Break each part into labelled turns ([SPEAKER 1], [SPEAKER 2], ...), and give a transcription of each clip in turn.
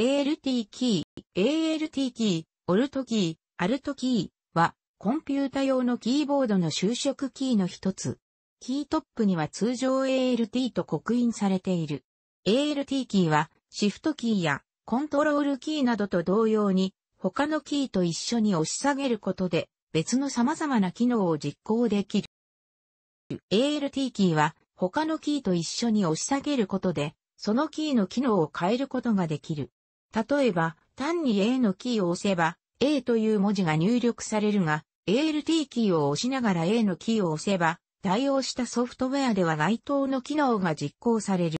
[SPEAKER 1] ALT キー、ALT キー、オルトキー、アルトキーは、コンピュータ用のキーボードの就職キーの一つ。キートップには通常 ALT と刻印されている。ALT キーは、シフトキーやコントロールキーなどと同様に、他のキーと一緒に押し下げることで、別の様々な機能を実行できる。ALT キーは、他のキーと一緒に押し下げることで、そのキーの機能を変えることができる。例えば、単に A のキーを押せば、A という文字が入力されるが、ALT キーを押しながら A のキーを押せば、対応したソフトウェアでは該当の機能が実行される。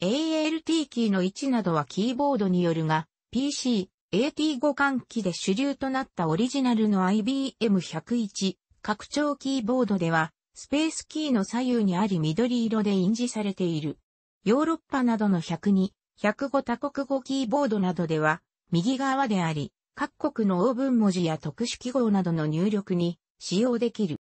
[SPEAKER 1] ALT キーの位置などはキーボードによるが、PC、AT 互換機で主流となったオリジナルの IBM101 拡張キーボードでは、スペースキーの左右にあり緑色で印字されている。ヨーロッパなどの102、105多国語キーボードなどでは、右側であり、各国のオーブン文字や特殊記号などの入力に使用できる。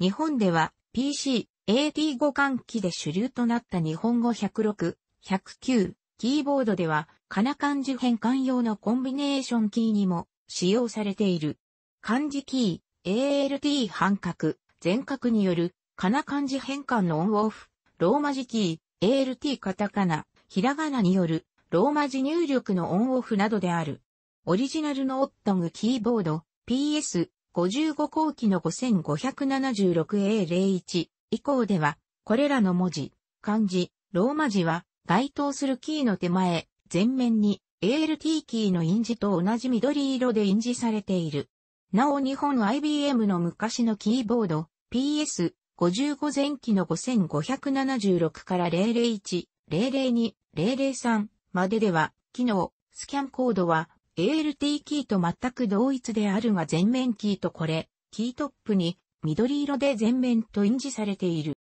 [SPEAKER 1] 日本では PC、AT 互換機で主流となった日本語106、109、キーボードでは、カナ漢字変換用のコンビネーションキーにも使用されている。漢字キー、ALT 半角、全角による、カナ漢字変換のオンオフ、ローマ字キー、ALT カタカナ、ひらがなによる、ローマ字入力のオンオフなどである。オリジナルのオットングキーボード PS55 後期の 5576A01 以降では、これらの文字、漢字、ローマ字は該当するキーの手前、前面に ALT キーの印字と同じ緑色で印字されている。なお日本 IBM の昔のキーボード PS55 前期の5576から001 002、003まででは、機能、スキャンコードは ALT キーと全く同一であるが全面キーとこれ、キートップに緑色で全面と印字されている。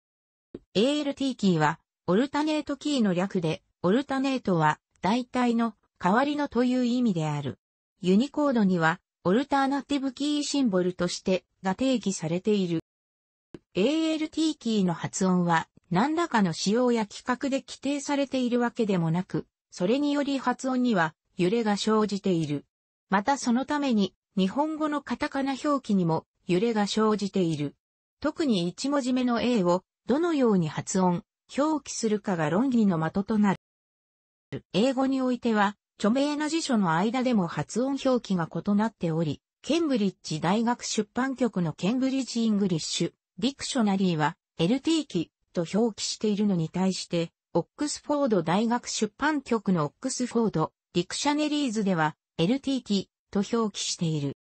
[SPEAKER 1] ALT キーは、オルタネートキーの略で、オルタネートは、代替の、代わりのという意味である。ユニコードには、オルターナティブキーシンボルとして、が定義されている。ALT キーの発音は、何らかの仕様や規格で規定されているわけでもなく、それにより発音には揺れが生じている。またそのために、日本語のカタカナ表記にも揺れが生じている。特に一文字目の A をどのように発音、表記するかが論議の的となる。英語においては、著名な辞書の間でも発音表記が異なっており、ケンブリッジ大学出版局のケンブリッジ・イングリッシュ・ディクショナリーは、LT 期と表記しているのに対して、オックスフォード大学出版局のオックスフォード・ディクシャネリーズでは LTT と表記している。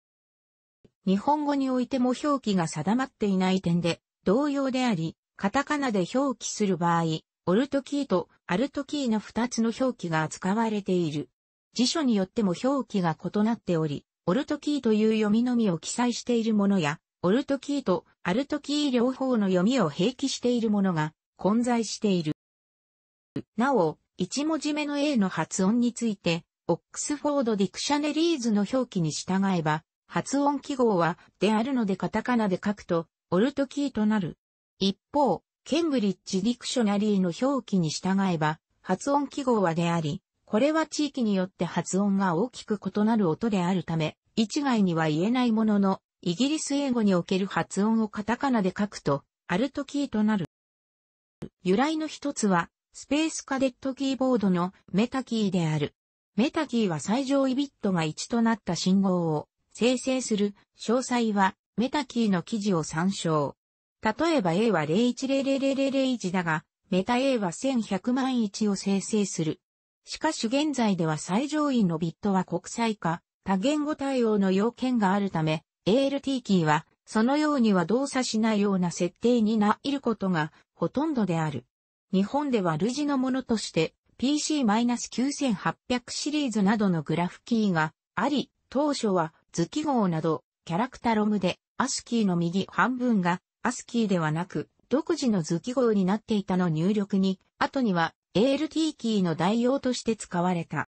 [SPEAKER 1] 日本語においても表記が定まっていない点で同様であり、カタカナで表記する場合、オルトキーとアルトキーの2つの表記が扱われている。辞書によっても表記が異なっており、オルトキーという読みのみを記載しているものや、オルトキーとアルトキー両方の読みを併記しているものが混在している。なお、一文字目の A の発音について、オックスフォード・ディクシャネリーズの表記に従えば、発音記号は、であるのでカタカナで書くと、オルトキーとなる。一方、ケンブリッジ・ディクショナリーの表記に従えば、発音記号はであり、これは地域によって発音が大きく異なる音であるため、一概には言えないものの、イギリス英語における発音をカタカナで書くと、アルトキーとなる。由来の一つは、スペースカデットキーボードのメタキーである。メタキーは最上位ビットが1となった信号を生成する。詳細はメタキーの記事を参照。例えば A は0100001だが、メタ A は1100万1を生成する。しかし現在では最上位のビットは国際化、多言語対応の要件があるため、ALT キーは、そのようには動作しないような設定にないることがほとんどである。日本では類似のものとして PC-9800 シリーズなどのグラフキーがあり、当初は図記号などキャラクタロムで ASCII の右半分が ASCII ではなく独自の図記号になっていたの入力に、後には ALT キーの代用として使われた。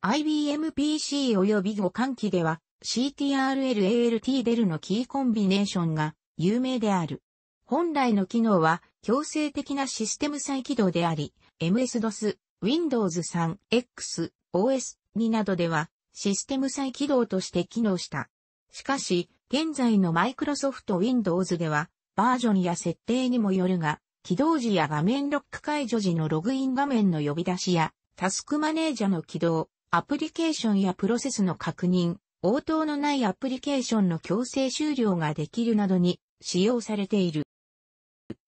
[SPEAKER 1] IBM PC 及び互換機では CTRL-ALT デルのキーコンビネーションが有名である。本来の機能は強制的なシステム再起動であり、MS-DOS、Windows 3、X、OS 2などではシステム再起動として機能した。しかし、現在の Microsoft Windows では、バージョンや設定にもよるが、起動時や画面ロック解除時のログイン画面の呼び出しや、タスクマネージャの起動、アプリケーションやプロセスの確認、応答のないアプリケーションの強制終了ができるなどに使用されている。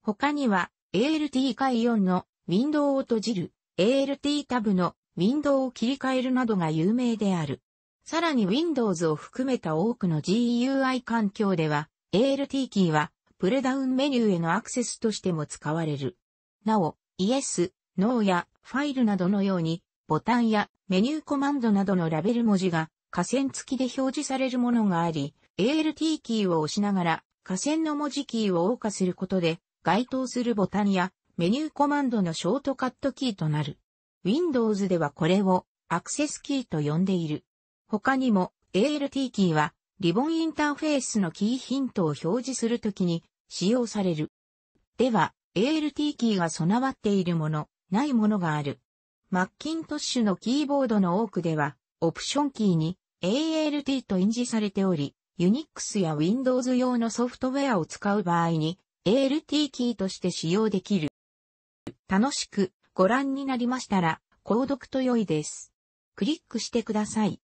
[SPEAKER 1] 他には ALT 解4のウィンドウを閉じる、ALT タブのウィンドウを切り替えるなどが有名である。さらに Windows を含めた多くの GUI 環境では ALT キーはプレダウンメニューへのアクセスとしても使われる。なお、Yes、No やファイルなどのようにボタンやメニューコマンドなどのラベル文字が下線付きで表示されるものがあり、ALT キーを押しながら、下線の文字キーを謳歌することで、該当するボタンやメニューコマンドのショートカットキーとなる。Windows ではこれをアクセスキーと呼んでいる。他にも ALT キーはリボンインターフェースのキーヒントを表示するときに使用される。では ALT キーが備わっているもの、ないものがある。マッキントッシュのキーボードの多くではオプションキーに ALT と印字されており、Unix や Windows 用のソフトウェアを使う場合に ALT キーとして使用できる。楽しくご覧になりましたら、購読と良いです。クリックしてください。